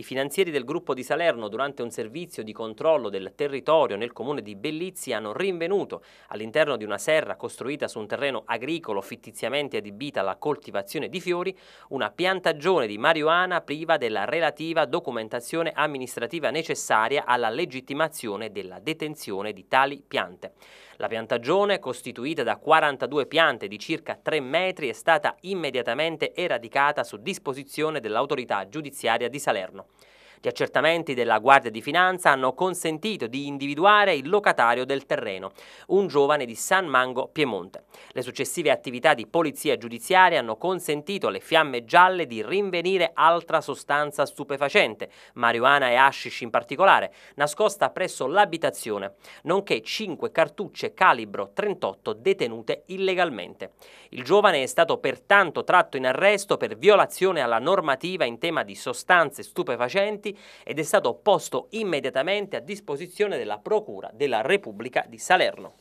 I finanzieri del gruppo di Salerno durante un servizio di controllo del territorio nel comune di Bellizzi hanno rinvenuto all'interno di una serra costruita su un terreno agricolo fittiziamente adibita alla coltivazione di fiori una piantagione di marijuana priva della relativa documentazione amministrativa necessaria alla legittimazione della detenzione di tali piante. La piantagione, costituita da 42 piante di circa 3 metri, è stata immediatamente eradicata su disposizione dell'autorità giudiziaria di Salerno. Gli accertamenti della Guardia di Finanza hanno consentito di individuare il locatario del terreno, un giovane di San Mango, Piemonte. Le successive attività di polizia giudiziaria hanno consentito alle fiamme gialle di rinvenire altra sostanza stupefacente, marijuana e hashish in particolare, nascosta presso l'abitazione, nonché 5 cartucce calibro 38 detenute illegalmente. Il giovane è stato pertanto tratto in arresto per violazione alla normativa in tema di sostanze stupefacenti Giolitti ed è stato posto immediatamente a disposizione della Procura della Repubblica di Salerno.